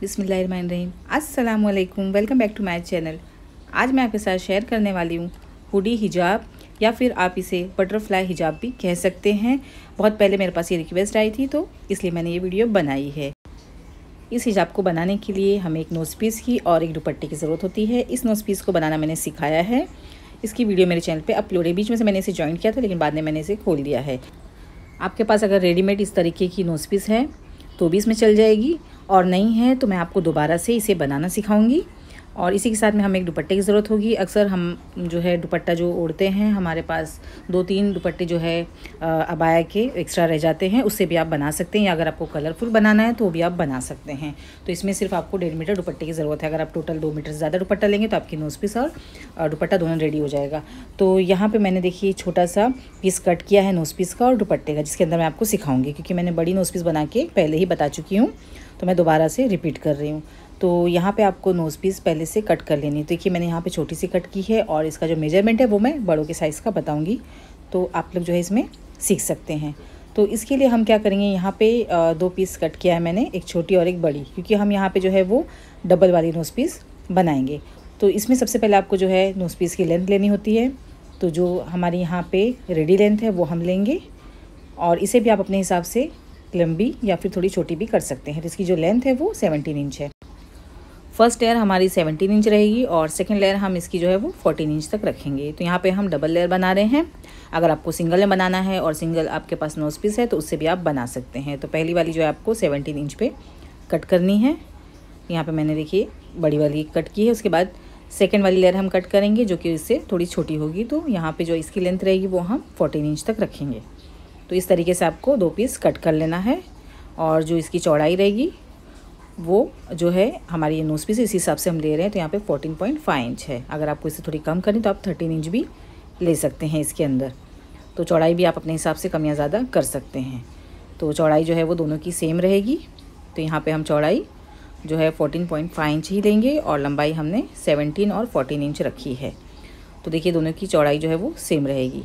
बिसमीम अस्सलाम welcome back to my channel आज मैं आपके साथ शेयर करने वाली हूँ हुडी हिजाब या फिर आप इसे बटरफ्लाई हिजाब भी कह सकते हैं बहुत पहले मेरे पास ये रिक्वेस्ट आई थी तो इसलिए मैंने ये वीडियो बनाई है इस हिजाब को बनाने के लिए हमें एक नोज पीस की और एक दुपट्टे की ज़रूरत होती है इस नोज पीस को बनाना मैंने सिखाया है इसकी वीडियो मेरे चैनल पर अपलोड है बीच में से मैंने इसे ज्वाइन किया था लेकिन बाद में मैंने इसे खोल दिया है आपके पास अगर रेडीमेड इस तरीके की नोज पीस है तो भी इसमें चल जाएगी और नहीं है तो मैं आपको दोबारा से इसे बनाना सिखाऊंगी और इसी के साथ में हमें एक दुपट्टे की ज़रूरत होगी अक्सर हम जो है दुपट्टा जो ओढ़ते हैं हमारे पास दो तीन दुपट्टे जो है अबाया के एक्स्ट्रा रह जाते हैं उससे भी आप बना सकते हैं या अगर आपको कलरफुल बनाना है तो वो भी आप बना सकते हैं तो इसमें सिर्फ आपको डेढ़ मीटर दुपट्टे की ज़रूरत है अगर आप टोटल दो मीटर से ज़्यादा दुपट्टा लेंगे तो आपकी नोज़ पीस और दुपट्टा दोनों रेडी हो जाएगा तो यहाँ पर मैंने देखिए छोटा सा पीस कट किया है नोज़ पीस का और दुपट्टे का जिसके अंदर मैं आपको सिखाऊंगी क्योंकि मैंने बड़ी नोज़ पीस बना के पहले ही बता चुकी हूँ तो मैं दोबारा से रिपीट कर रही हूँ तो यहाँ पे आपको नोज़ पीस पहले से कट कर लेनी तो देखिए मैंने यहाँ पे छोटी सी कट की है और इसका जो मेजरमेंट है वो मैं बड़ों के साइज़ का बताऊँगी तो आप लोग जो है इसमें सीख सकते हैं तो इसके लिए हम क्या करेंगे यहाँ पे दो पीस कट किया है मैंने एक छोटी और एक बड़ी क्योंकि हम यहाँ पे जो है वो डबल वाली नोज़ पीस बनाएंगे तो इसमें सबसे पहले आपको जो है नोज़ पीस की लेंथ लेनी होती है तो जो हमारी यहाँ पे रेडी लेंथ है वो हम लेंगे और इसे भी आप अपने हिसाब से लंबी या फिर थोड़ी छोटी भी कर सकते हैं इसकी जो लेंथ है वो सेवनटीन इंच है फर्स्ट लेयर हमारी सेवनटीन इंच रहेगी और सेकेंड लेयर हम इसकी जो है वो फोर्टीन इंच तक रखेंगे तो यहाँ पे हम डबल लेयर बना रहे हैं अगर आपको सिंगल में बनाना है और सिंगल आपके पास नोज पीस है तो उससे भी आप बना सकते हैं तो पहली वाली जो है आपको सेवनटीन इंच पर कट करनी है यहाँ पे मैंने देखिए बड़ी वाली कट की है उसके बाद सेकेंड वाली लेयर हम कट करेंगे जो कि इससे थोड़ी छोटी होगी तो यहाँ पर जो इसकी लेंथ रहेगी वो हम 14 इंच तक रखेंगे तो इस तरीके से आपको दो पीस कट कर लेना है और जो इसकी चौड़ाई रहेगी वो जो है हमारी ये नोज पीस इसी हिसाब से हम ले रहे हैं तो यहाँ पे 14.5 इंच है अगर आपको इसे थोड़ी कम करनी तो आप 13 इंच भी ले सकते हैं इसके अंदर तो चौड़ाई भी आप अपने हिसाब से कम या ज़्यादा कर सकते हैं तो चौड़ाई जो है वो दोनों की सेम रहेगी तो यहाँ पे हम चौड़ाई जो है 14.5 इंच ही देंगे और लंबाई हमने 17 और 14 इंच रखी है तो देखिए दोनों की चौड़ाई जो है वो सेम रहेगी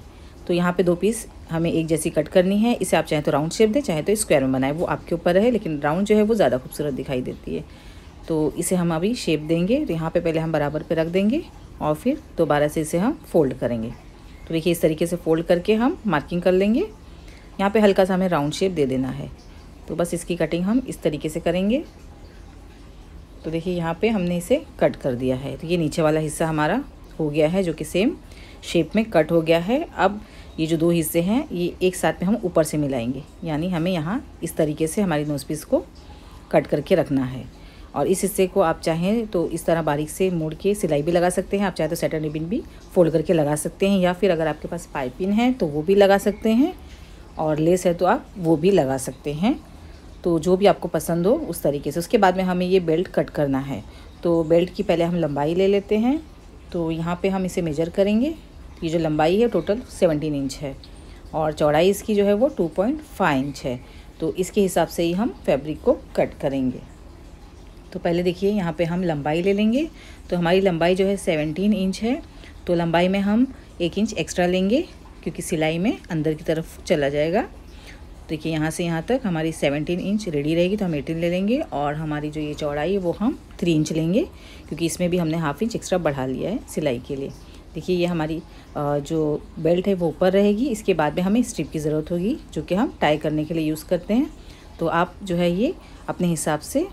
तो यहाँ पे दो पीस हमें एक जैसी कट करनी है इसे आप चाहे तो राउंड शेप दें चाहे तो स्क्वायर में बनाएं वो आपके ऊपर है लेकिन राउंड जो है वो ज़्यादा खूबसूरत दिखाई देती है तो इसे हम अभी शेप देंगे तो यहाँ पर पहले हम बराबर पर रख देंगे और फिर दोबारा से इसे हम फोल्ड करेंगे तो देखिए इस तरीके से फोल्ड करके हम मार्किंग कर लेंगे यहाँ पर हल्का सा हमें राउंड शेप दे देना है तो बस इसकी कटिंग हम इस तरीके से करेंगे तो देखिए यहाँ पे हमने इसे कट कर दिया है तो ये नीचे वाला हिस्सा हमारा हो गया है जो कि सेम शेप में कट हो गया है अब ये जो दो हिस्से हैं ये एक साथ में हम ऊपर से मिलाएंगे यानी हमें यहाँ इस तरीके से हमारी नोज पीस को कट करके रखना है और इस हिस्से को आप चाहें तो इस तरह बारीक से मोड़ के सिलाई भी लगा सकते हैं आप चाहें तो सेटर रिबिन भी फोल्ड करके लगा सकते हैं या फिर अगर आपके पास पाइपिन है तो वो भी लगा सकते हैं और लेस है तो आप वो भी लगा सकते हैं तो जो भी आपको पसंद हो उस तरीके से उसके बाद में हमें ये बेल्ट कट करना है तो बेल्ट की पहले हम लंबाई ले लेते हैं तो यहाँ पे हम इसे मेजर करेंगे ये जो लंबाई है टोटल सेवनटीन इंच है और चौड़ाई इसकी जो है वो टू पॉइंट फाइव इंच है तो इसके हिसाब से ही हम फैब्रिक को कट करेंगे तो पहले देखिए यहाँ पे हम लंबाई ले लेंगे तो हमारी लंबाई जो है सेवनटीन इंच है तो लंबाई में हम एक इंच एक्स्ट्रा लेंगे क्योंकि सिलाई में अंदर की तरफ चला जाएगा देखिए यहाँ से यहाँ तक हमारी सेवनटीन इंच रेडी रहेगी तो हम एटीन ले लेंगे और हमारी जो ये चौड़ाई है वो हम थ्री इंच लेंगे क्योंकि इसमें भी हमने हाफ इंच एक्स्ट्रा बढ़ा लिया है सिलाई के लिए देखिए ये हमारी जो बेल्ट है वो ऊपर रहेगी इसके बाद में हमें स्ट्रिप की ज़रूरत होगी जो कि हम टाई करने के लिए यूज़ करते हैं तो आप जो है ये अपने हिसाब से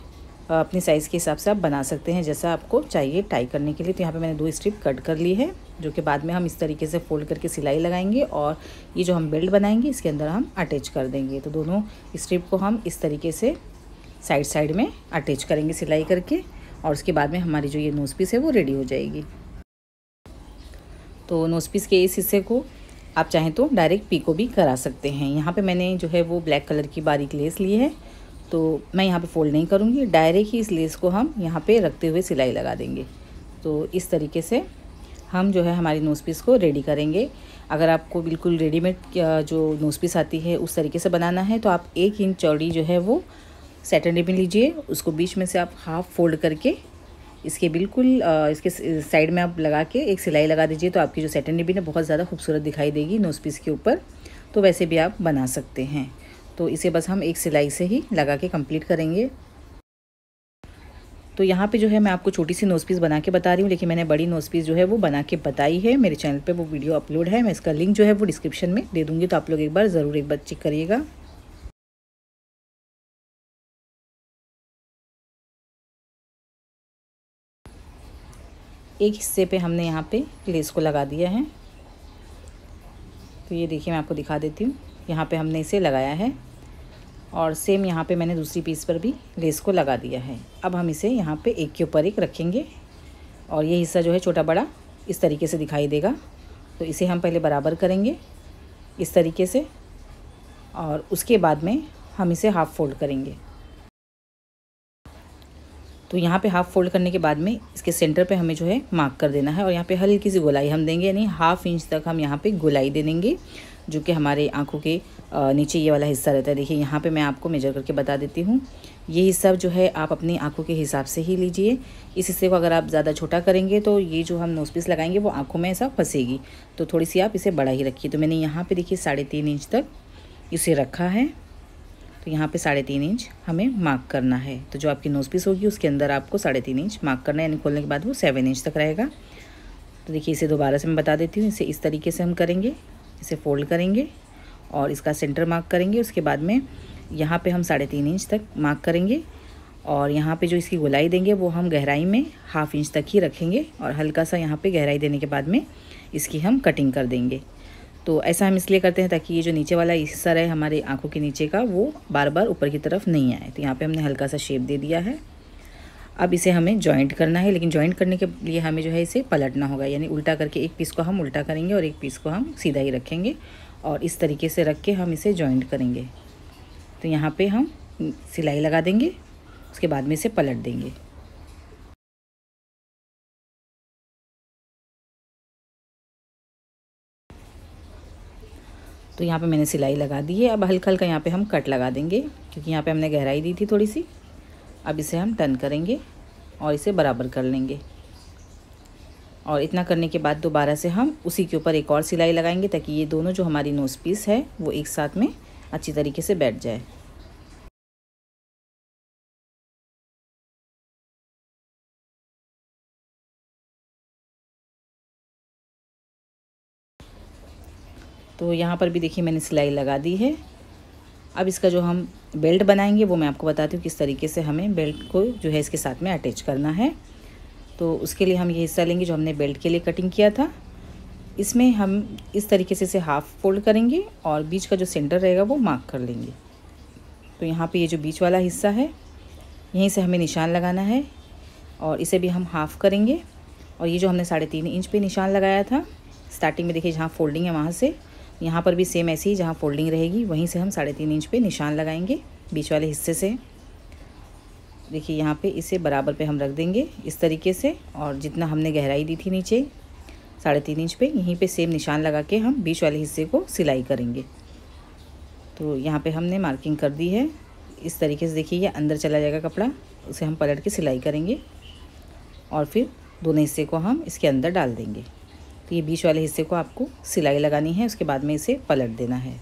अपने साइज़ के हिसाब से आप बना सकते हैं जैसा आपको चाहिए टाई करने के लिए तो यहाँ पे मैंने दो स्ट्रिप कट कर ली है जो कि बाद में हम इस तरीके से फोल्ड करके सिलाई लगाएंगे और ये जो हम बेल्ट बनाएंगे इसके अंदर हम अटैच कर देंगे तो दोनों स्ट्रिप को हम इस तरीके से साइड साइड में अटैच करेंगे सिलाई करके और उसके बाद में हमारी जो ये नोज पीस है वो रेडी हो जाएगी तो नोसपीस के इस हिस्से को आप चाहें तो डायरेक्ट पीको भी करा सकते हैं यहाँ पे मैंने जो है वो ब्लैक कलर की बारीक लेस ली है तो मैं यहाँ पे फोल्ड नहीं करूँगी डायरेक्ट ही इस लेस को हम यहाँ पे रखते हुए सिलाई लगा देंगे तो इस तरीके से हम जो है हमारी नोज़ पीस को रेडी करेंगे अगर आपको बिल्कुल रेडीमेड जो नोज़ पीस आती है उस तरीके से बनाना है तो आप एक इंच चौड़ी जो है वो सैटरडे में लीजिए उसको बीच में से आप हाफ़ फोल्ड करके इसके बिल्कुल इसके साइड में आप लगा के एक सिलाई लगा दीजिए तो आपकी जो सेटन रिबिन ना बहुत ज़्यादा खूबसूरत दिखाई देगी नोज पीस के ऊपर तो वैसे भी आप बना सकते हैं तो इसे बस हम एक सिलाई से ही लगा के कंप्लीट करेंगे तो यहाँ पे जो है मैं आपको छोटी सी नोज पीस बना के बता रही हूँ लेकिन मैंने बड़ी नोज पीस जो है वो बना के बताई है मेरे चैनल पे वो वीडियो अपलोड है मैं इसका लिंक जो है वो डिस्क्रिप्शन में दे दूँगी तो आप लोग एक बार ज़रूर एक बार चेक करिएगा एक हिस्से पे हमने यहाँ पे लेस को लगा दिया है तो ये देखिए मैं आपको दिखा देती हूँ यहाँ पे हमने इसे लगाया है और सेम यहाँ पे मैंने दूसरी पीस पर भी लेस को लगा दिया है अब हम इसे यहाँ पे एक के ऊपर एक रखेंगे और ये हिस्सा जो है छोटा बड़ा इस तरीके से दिखाई देगा तो इसे हम पहले बराबर करेंगे इस तरीके से और उसके बाद में हम इसे हाफ़ फोल्ड करेंगे तो यहाँ पे हाफ़ फोल्ड करने के बाद में इसके सेंटर पे हमें जो है मार्क कर देना है और यहाँ पे हल्की सी गोलाई हम देंगे यानी हाफ इंच तक हम यहाँ पे गोलाई दे देंगे जो कि हमारे आँखों के नीचे ये वाला हिस्सा रहता है देखिए यहाँ पे मैं आपको मेजर करके बता देती हूँ ये हिस्सा जो है आप अपनी आँखों के हिसाब से ही लीजिए इस हिस्से को अगर आप ज़्यादा छोटा करेंगे तो ये जो हम नोसपीस लगाएंगे वो आँखों में ऐसा फंसेगी तो थोड़ी सी आप इसे बड़ा ही रखिए तो मैंने यहाँ पर देखिए साढ़े इंच तक इसे रखा है तो यहाँ पे साढ़े तीन इंच हमें मार्क करना है तो जो आपकी नोज पीस होगी उसके अंदर आपको साढ़े तीन इंच मार्क करना है यानी खोलने के बाद वो सेवन इंच तक रहेगा तो देखिए इसे दोबारा से मैं बता देती हूँ इसे इस तरीके से हम करेंगे इसे फोल्ड करेंगे और इसका सेंटर मार्क करेंगे उसके बाद में यहाँ पर हम साढ़े तीन इंच तक मार्क करेंगे और यहाँ पर जो इसकी गुलाई देंगे वो हम गहराई में हाफ़ इंच तक ही रखेंगे और हल्का सा यहाँ पर गहराई देने के बाद में इसकी हम कटिंग कर देंगे तो ऐसा हम इसलिए करते हैं ताकि ये जो नीचे वाला हिस्सा रहे हमारे आंखों के नीचे का वो बार बार ऊपर की तरफ नहीं आए तो यहाँ पे हमने हल्का सा शेप दे दिया है अब इसे हमें जॉइंट करना है लेकिन जॉइंट करने के लिए हमें जो है इसे पलटना होगा यानी उल्टा करके एक पीस को हम उल्टा करेंगे और एक पीस को हम सीधा ही रखेंगे और इस तरीके से रख के हम इसे जॉइंट करेंगे तो यहाँ पर हम सिलाई लगा देंगे उसके बाद में इसे पलट देंगे तो यहाँ पे मैंने सिलाई लगा दी है अब हल्का हल्का यहाँ पे हम कट लगा देंगे क्योंकि यहाँ पे हमने गहराई दी थी थोड़ी सी अब इसे हम टर्न करेंगे और इसे बराबर कर लेंगे और इतना करने के बाद दोबारा से हम उसी के ऊपर एक और सिलाई लगाएंगे ताकि ये दोनों जो हमारी नोज पीस है वो एक साथ में अच्छी तरीके से बैठ जाए तो यहाँ पर भी देखिए मैंने सिलाई लगा दी है अब इसका जो हम बेल्ट बनाएंगे वो मैं आपको बताती हूँ किस तरीके से हमें बेल्ट को जो है इसके साथ में अटैच करना है तो उसके लिए हम ये हिस्सा लेंगे जो हमने बेल्ट के लिए कटिंग किया था इसमें हम इस तरीके से इसे हाफ़ फोल्ड करेंगे और बीच का जो सेंटर रहेगा वो मार्क कर लेंगे तो यहाँ पे ये जो बीच वाला हिस्सा है यहीं से हमें निशान लगाना है और इसे भी हम हाफ़ करेंगे और ये जो हमने साढ़े तीन इंच पे निशान लगाया था स्टार्टिंग में देखिए जहाँ फोल्डिंग है वहाँ से यहाँ पर भी सेम ऐसे ही जहाँ फोल्डिंग रहेगी वहीं से हम साढ़े तीन इंच पे निशान लगाएंगे बीच वाले हिस्से से देखिए यहाँ पे इसे बराबर पे हम रख देंगे इस तरीके से और जितना हमने गहराई दी थी नीचे साढ़े तीन इंच पे यहीं पे सेम निशान लगा के हम बीच वाले हिस्से को सिलाई करेंगे तो यहाँ पर हमने मार्किंग कर दी है इस तरीके से देखिए ये अंदर चला जाएगा कपड़ा उसे हम पलट के सिलाई करेंगे और फिर दोनों हिस्से को हम इसके अंदर डाल देंगे तो ये बीच वाले हिस्से को आपको सिलाई लगानी है उसके बाद में इसे पलट देना है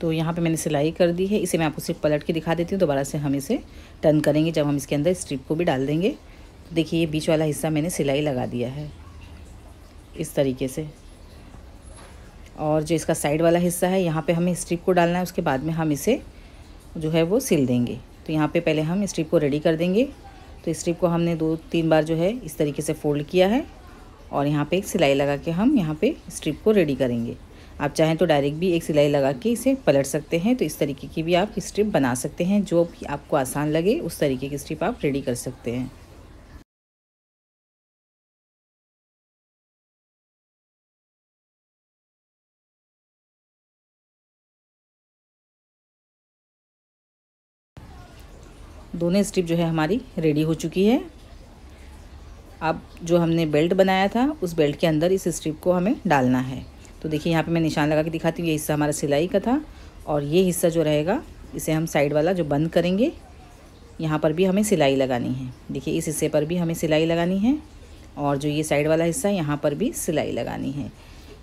तो यहाँ पे मैंने सिलाई कर दी है इसे मैं आपको सिर्फ पलट के दिखा देती हूँ दोबारा से हम इसे टर्न करेंगे जब हम इसके अंदर स्ट्रिप को भी डाल देंगे देखिए ये बीच वाला हिस्सा मैंने सिलाई लगा दिया है इस तरीके से और जो इसका साइड वाला हिस्सा है यहाँ पे हमें स्ट्रिप को डालना है उसके बाद में हम इसे जो है वो सिल देंगे तो यहाँ पे पहले हम स्ट्रिप को रेडी कर देंगे तो स्ट्रिप को हमने दो तीन बार जो है इस तरीके से फोल्ड किया है और यहाँ पे एक सिलाई लगा के हम यहाँ पे स्ट्रिप को रेडी करेंगे आप चाहें तो डायरेक्ट भी एक सिलाई लगा के इसे पलट सकते हैं तो इस तरीके की भी आप स्ट्रिप बना सकते हैं जो भी आपको आसान लगे उस तरीके की स्ट्रिप आप रेडी कर सकते हैं दोनों स्ट्रिप जो है हमारी रेडी हो चुकी है अब जो हमने बेल्ट बनाया था उस बेल्ट के अंदर इस स्ट्रिप को हमें डालना है तो देखिए यहाँ पे मैं निशान लगा के दिखाती हूँ ये हिस्सा हमारा सिलाई का था और ये हिस्सा जो रहेगा इसे हम साइड वाला जो बंद करेंगे यहाँ पर भी हमें सिलाई लगानी है देखिए इस हिस्से पर भी हमें सिलाई लगानी है और जो ये साइड वाला हिस्सा है यहाँ पर भी सिलाई लगानी है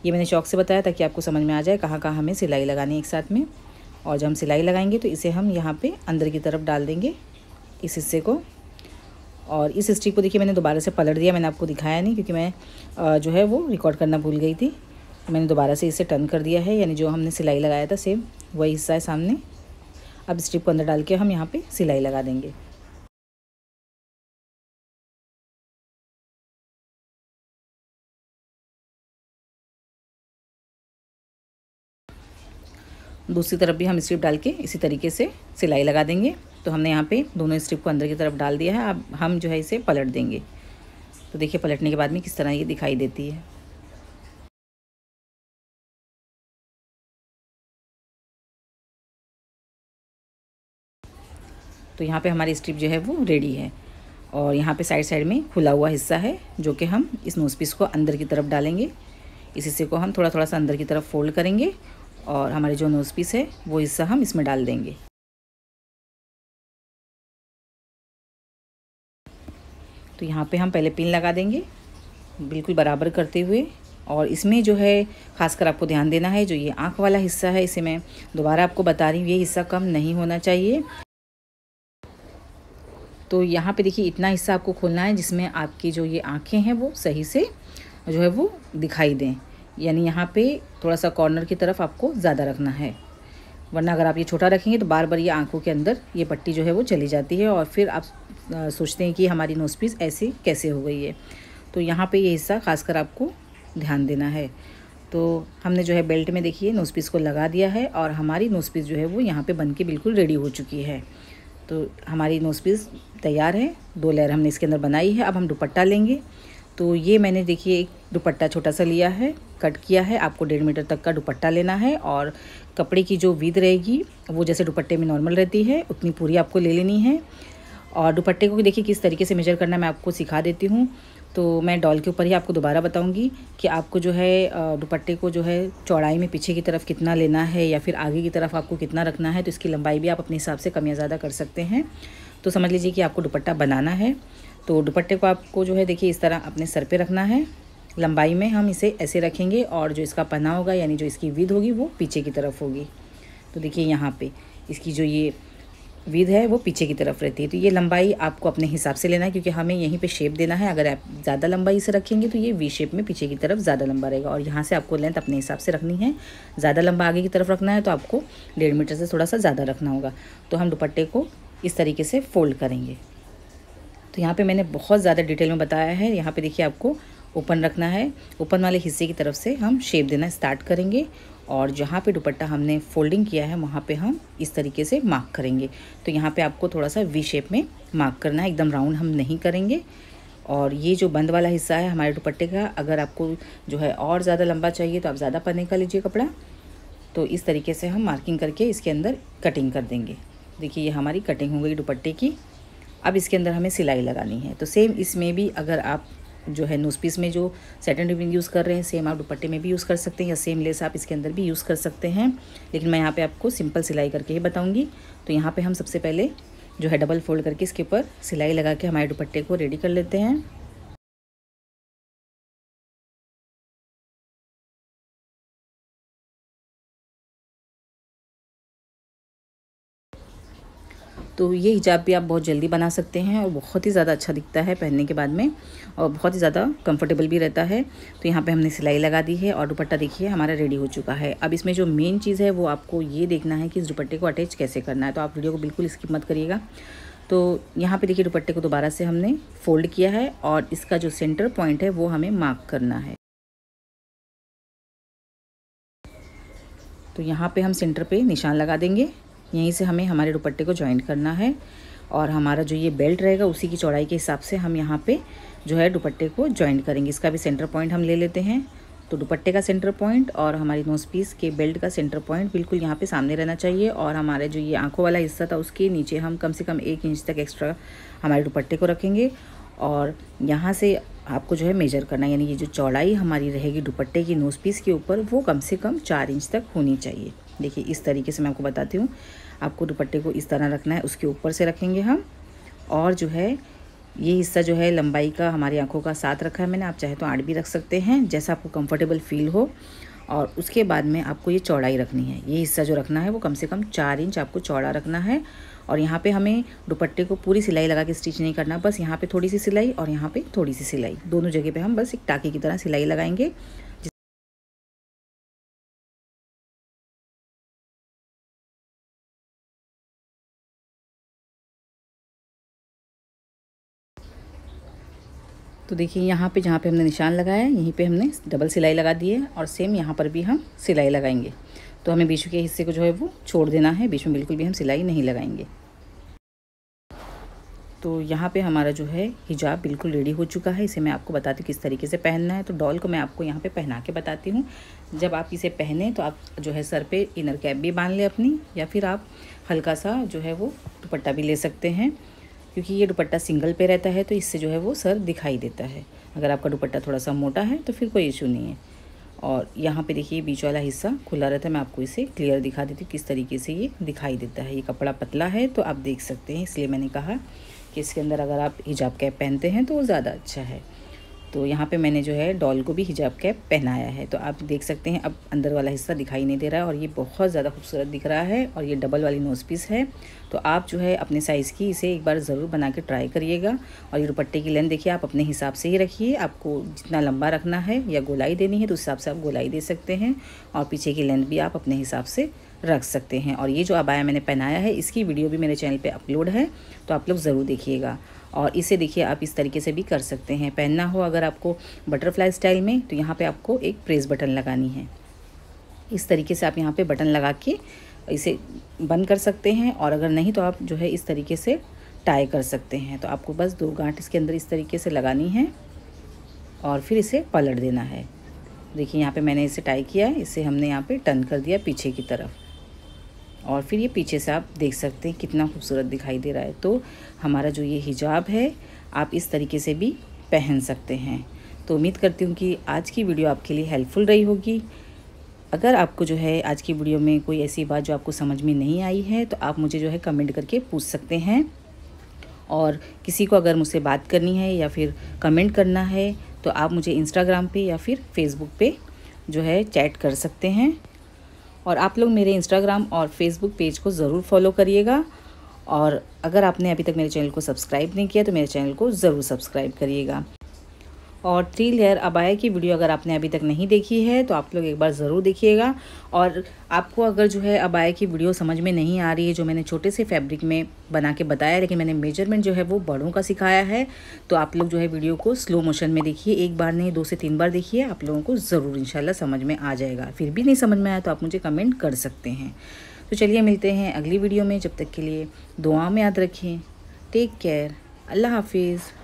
ये मैंने शौक से बताया ताकि आपको समझ में आ जाए कहाँ कहाँ हमें सिलाई लगानी है एक साथ में और जब हम सिलाई लगाएंगे तो इसे हम यहाँ पे अंदर की तरफ डाल देंगे इस हिस्से को और इस स्टिक को देखिए मैंने दोबारा से पलट दिया मैंने आपको दिखाया नहीं क्योंकि मैं जो है वो रिकॉर्ड करना भूल गई थी मैंने दोबारा से इसे टर्न कर दिया है यानी जो हमने सिलाई लगाया था सेम वही हिस्सा है सामने अब स्ट्रिप को अंदर डाल के हम यहाँ पे सिलाई लगा देंगे दूसरी तरफ भी हम स्ट्रिप डाल के इसी तरीके से सिलाई लगा देंगे तो हमने यहाँ पे दोनों स्ट्रिप को अंदर की तरफ डाल दिया है अब हम जो है इसे पलट देंगे तो देखिए पलटने के बाद में किस तरह ये दिखाई देती है तो यहाँ पे हमारी स्ट्रिप जो है वो रेडी है और यहाँ पे साइड साइड में खुला हुआ हिस्सा है जो कि हम इस नोज पीस को अंदर की तरफ डालेंगे इस हिस्से को हम थोड़ा थोड़ा सा अंदर की तरफ फोल्ड करेंगे और हमारे जो नोज़ पीस है वो हिस्सा हम इसमें डाल देंगे तो यहाँ पे हम पहले पिन लगा देंगे बिल्कुल बराबर करते हुए और इसमें जो है ख़ासकर आपको ध्यान देना है जो ये आँख वाला हिस्सा है इसे मैं दोबारा आपको बता रही हूँ ये हिस्सा कम नहीं होना चाहिए तो यहाँ पे देखिए इतना हिस्सा आपको खोलना है जिसमें आपकी जो ये आँखें हैं वो सही से जो है वो दिखाई दें यानी यहाँ पे थोड़ा सा कॉर्नर की तरफ आपको ज़्यादा रखना है वरना अगर आप ये छोटा रखेंगे तो बार बार ये आंखों के अंदर ये पट्टी जो है वो चली जाती है और फिर आप सोचते हैं कि हमारी नोज पीस ऐसी कैसे हो गई है तो यहाँ पे ये हिस्सा खासकर आपको ध्यान देना है तो हमने जो है बेल्ट में देखिए नोज पीस को लगा दिया है और हमारी नोज पीस जो है वो यहाँ पर बन के बिल्कुल रेडी हो चुकी है तो हमारी नोज पीस तैयार है दो लेयर हमने इसके अंदर बनाई है अब हम दुपट्टा लेंगे तो ये मैंने देखिए एक दुपट्टा छोटा सा लिया है कट किया है आपको डेढ़ मीटर तक का दुपट्टा लेना है और कपड़े की जो विद रहेगी वो जैसे दुपट्टे में नॉर्मल रहती है उतनी पूरी आपको ले लेनी है और दुपट्टे को देखिए किस तरीके से मेजर करना मैं आपको सिखा देती हूँ तो मैं डॉल के ऊपर ही आपको दोबारा बताऊंगी कि आपको जो है दुपट्टे को जो है चौड़ाई में पीछे की तरफ कितना लेना है या फिर आगे की तरफ आपको कितना रखना है तो इसकी लंबाई भी आप अपने हिसाब से कम या ज़्यादा कर सकते हैं तो समझ लीजिए कि आपको दुपट्टा बनाना है तो दुपट्टे को आपको जो है देखिए इस तरह अपने सर पे रखना है लंबाई में हम इसे ऐसे रखेंगे और जो इसका पना होगा यानी जो इसकी विध होगी वो पीछे की तरफ होगी तो देखिए यहाँ पे इसकी जो ये विध है वो पीछे की तरफ रहती है तो ये लंबाई आपको अपने हिसाब से लेना है क्योंकि हमें यहीं पे शेप देना है अगर आप ज़्यादा लंबाई से रखेंगे तो ये वी शेप में पीछे की तरफ ज़्यादा लंबा रहेगा और यहाँ से आपको लेंथ अपने हिसाब से रखनी है ज़्यादा लंबा आगे की तरफ रखना है तो आपको डेढ़ मीटर से थोड़ा सा ज़्यादा रखना होगा तो हम दुपट्टे को इस तरीके से फोल्ड करेंगे तो यहाँ पे मैंने बहुत ज़्यादा डिटेल में बताया है यहाँ पे देखिए आपको ओपन रखना है ओपन वाले हिस्से की तरफ से हम शेप देना स्टार्ट करेंगे और जहाँ पे दुपट्टा हमने फोल्डिंग किया है वहाँ पे हम इस तरीके से मार्क करेंगे तो यहाँ पे आपको थोड़ा सा वी शेप में मार्क करना है एकदम राउंड हम नहीं करेंगे और ये जो बंद वाला हिस्सा है हमारे दुपट्टे का अगर आपको जो है और ज़्यादा लंबा चाहिए तो आप ज़्यादा पन्ने का लीजिए कपड़ा तो इस तरीके से हम मार्किंग करके इसके अंदर कटिंग कर देंगे देखिए ये हमारी कटिंग हो गई दुपट्टे की अब इसके अंदर हमें सिलाई लगानी है तो सेम इसमें भी अगर आप जो है नोज पीस में जो सेटन रिबिन यूज़ कर रहे हैं सेम आप दुपट्टे में भी यूज़ कर सकते हैं या सेम लेस आप इसके अंदर भी यूज़ कर सकते हैं लेकिन मैं यहाँ पे आपको सिंपल सिलाई करके ही बताऊँगी तो यहाँ पे हम सबसे पहले जो है डबल फोल्ड करके इसके ऊपर सिलाई लगा के हमारे दुपट्टे को रेडी कर लेते हैं तो ये हिजाब भी आप बहुत जल्दी बना सकते हैं और बहुत ही ज़्यादा अच्छा दिखता है पहनने के बाद में और बहुत ही ज़्यादा कंफर्टेबल भी रहता है तो यहाँ पे हमने सिलाई लगा दी है और दुपट्टा देखिए हमारा रेडी हो चुका है अब इसमें जो मेन चीज़ है वो आपको ये देखना है कि इस दुपट्टे को अटैच कैसे करना है तो आप वीडियो को बिल्कुल स्किप मत करिएगा तो यहाँ पर देखिए दुपट्टे को दोबारा से हमने फोल्ड किया है और इसका जो सेंटर पॉइंट है वो हमें मार्क करना है तो यहाँ पे हम सेंटर पे निशान लगा देंगे यहीं से हमें हमारे दुपट्टे को ज्वाइन करना है और हमारा जो ये बेल्ट रहेगा उसी की चौड़ाई के हिसाब से हम यहाँ पे जो है दुपट्टे को ज्वाइन करेंगे इसका भी सेंटर पॉइंट हम ले लेते हैं तो दुपट्टे का सेंटर पॉइंट और हमारी नोज पीस के बेल्ट का सेंटर पॉइंट बिल्कुल यहाँ पे सामने रहना चाहिए और हमारे जो ये आँखों वाला हिस्सा था उसके नीचे हम कम से कम एक इंच तक एक्स्ट्रा हमारे दुपट्टे को रखेंगे और यहाँ से आपको जो है मेजर करना यानी ये जो चौड़ाई हमारी रहेगी दुपट्टे की नोज पीस के ऊपर वो कम से कम चार इंच तक होनी चाहिए देखिए इस तरीके से मैं आपको बताती हूँ आपको दुपट्टे को इस तरह रखना है उसके ऊपर से रखेंगे हम और जो है ये हिस्सा जो है लंबाई का हमारी आंखों का साथ रखा है मैंने आप चाहे तो आठ भी रख सकते हैं जैसा आपको कंफर्टेबल फील हो और उसके बाद में आपको ये चौड़ाई रखनी है ये हिस्सा जो रखना है वो कम से कम चार इंच आपको चौड़ा रखना है और यहाँ पे हमें दुपट्टे को पूरी सिलाई लगा के स्टिच नहीं करना बस यहाँ पे थोड़ी सी सिलाई और यहाँ पे थोड़ी सी सिलाई दोनों जगह पे हम बस एक टाके की तरह सिलाई लगाएंगे तो देखिए यहाँ पे जहाँ पे हमने निशान लगाया है यहीं पे हमने डबल सिलाई लगा दी है और सेम यहाँ पर भी हम सिलाई लगाएंगे तो हमें बीच के हिस्से को जो है वो छोड़ देना है बीच में बिल्कुल भी हम सिलाई नहीं लगाएंगे तो यहाँ पे हमारा जो है हिजाब बिल्कुल रेडी हो चुका है इसे मैं आपको बताती हूँ किस तरीके से पहनना है तो डॉल को मैं आपको यहाँ पर पहना के बताती हूँ जब आप इसे पहने तो आप जो है सर पर इनर कैप भी बांध लें अपनी या फिर आप हल्का सा जो है वो दुपट्टा भी ले सकते हैं क्योंकि ये दुपट्टा सिंगल पे रहता है तो इससे जो है वो सर दिखाई देता है अगर आपका दुपट्टा थोड़ा सा मोटा है तो फिर कोई इशू नहीं है और यहाँ पे देखिए बीच वाला हिस्सा खुला रहता है मैं आपको इसे क्लियर दिखा देती हूँ किस तरीके से ये दिखाई देता है ये कपड़ा पतला है तो आप देख सकते हैं इसलिए मैंने कहा कि इसके अंदर अगर आप हिजाब कैप पहनते हैं तो वो ज़्यादा अच्छा है तो यहाँ पे मैंने जो है डॉल को भी हिजाब कैप पहनाया है तो आप देख सकते हैं अब अंदर वाला हिस्सा दिखाई नहीं दे रहा है और ये बहुत ज़्यादा खूबसूरत दिख रहा है और ये डबल वाली नोज पीस है तो आप जो है अपने साइज़ की इसे एक बार ज़रूर बना के ट्राई करिएगा और ये दुपट्टे की लेंथ देखिए आप अपने हिसाब से ही रखिए आपको जितना लंबा रखना है या गोलाई देनी है तो उस हिसाब से आप गोलाई दे सकते हैं और पीछे की लेंथ भी आप अपने हिसाब से रख सकते हैं और ये जो अबाया मैंने पहनाया है इसकी वीडियो भी मेरे चैनल पर अपलोड है तो आप लोग ज़रूर देखिएगा और इसे देखिए आप इस तरीके से भी कर सकते हैं पहनना हो अगर आपको बटरफ्लाई स्टाइल में तो यहाँ पे आपको एक प्रेस बटन लगानी है इस तरीके से आप यहाँ पे बटन लगा के इसे बंद कर सकते हैं और अगर नहीं तो आप जो है इस तरीके से टाई कर सकते हैं तो आपको बस दो गांठ इसके अंदर इस तरीके से लगानी है और फिर इसे पलट देना है देखिए यहाँ पे मैंने इसे टाई किया है इसे हमने यहाँ पे टर्न कर दिया पीछे की तरफ और फिर ये पीछे से आप देख सकते हैं कितना खूबसूरत दिखाई दे रहा है तो हमारा जो ये हिजाब है आप इस तरीके से भी पहन सकते हैं तो उम्मीद करती हूँ कि आज की वीडियो आपके लिए हेल्पफुल रही होगी अगर आपको जो है आज की वीडियो में कोई ऐसी बात जो आपको समझ में नहीं आई है तो आप मुझे जो है कमेंट करके पूछ सकते हैं और किसी को अगर मुझसे बात करनी है या फिर कमेंट करना है तो आप मुझे इंस्टाग्राम पे या फिर फेसबुक पे जो है चैट कर सकते हैं और आप लोग मेरे इंस्टाग्राम और फेसबुक पेज को ज़रूर फॉलो करिएगा और अगर आपने अभी तक मेरे चैनल को सब्सक्राइब नहीं किया तो मेरे चैनल को ज़रूर सब्सक्राइब करिएगा और थ्री लेयर अबाया की वीडियो अगर आपने अभी तक नहीं देखी है तो आप लोग एक बार ज़रूर देखिएगा और आपको अगर जो है अबाया की वीडियो समझ में नहीं आ रही है जो मैंने छोटे से फैब्रिक में बना के बताया लेकिन मैंने मेजरमेंट जो है वो बड़ों का सिखाया है तो आप लोग जो है वीडियो को स्लो मोशन में देखिए एक बार नहीं दो से तीन बार देखिए आप लोगों को ज़रूर इन समझ में आ जाएगा फिर भी नहीं समझ में आया तो आप मुझे कमेंट कर सकते हैं तो चलिए मिलते हैं अगली वीडियो में जब तक के लिए दुआ में याद रखें टेक केयर अल्लाह हाफिज़